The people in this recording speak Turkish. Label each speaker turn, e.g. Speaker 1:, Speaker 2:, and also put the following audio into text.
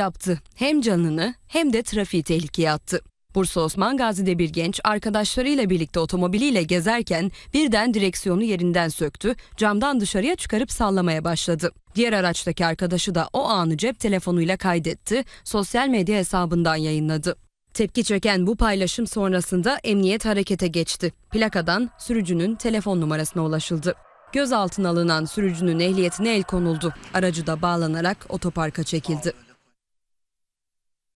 Speaker 1: yaptı. Hem canını hem de trafiği tehlikeye attı. Bursa Osman Gazi'de bir genç arkadaşlarıyla birlikte otomobiliyle gezerken birden direksiyonu yerinden söktü, camdan dışarıya çıkarıp sallamaya başladı. Diğer araçtaki arkadaşı da o anı cep telefonuyla kaydetti, sosyal medya hesabından yayınladı. Tepki çeken bu paylaşım sonrasında emniyet harekete geçti. Plakadan sürücünün telefon numarasına ulaşıldı. Gözaltına alınan sürücünün ehliyetine el konuldu. Aracı da bağlanarak otoparka çekildi.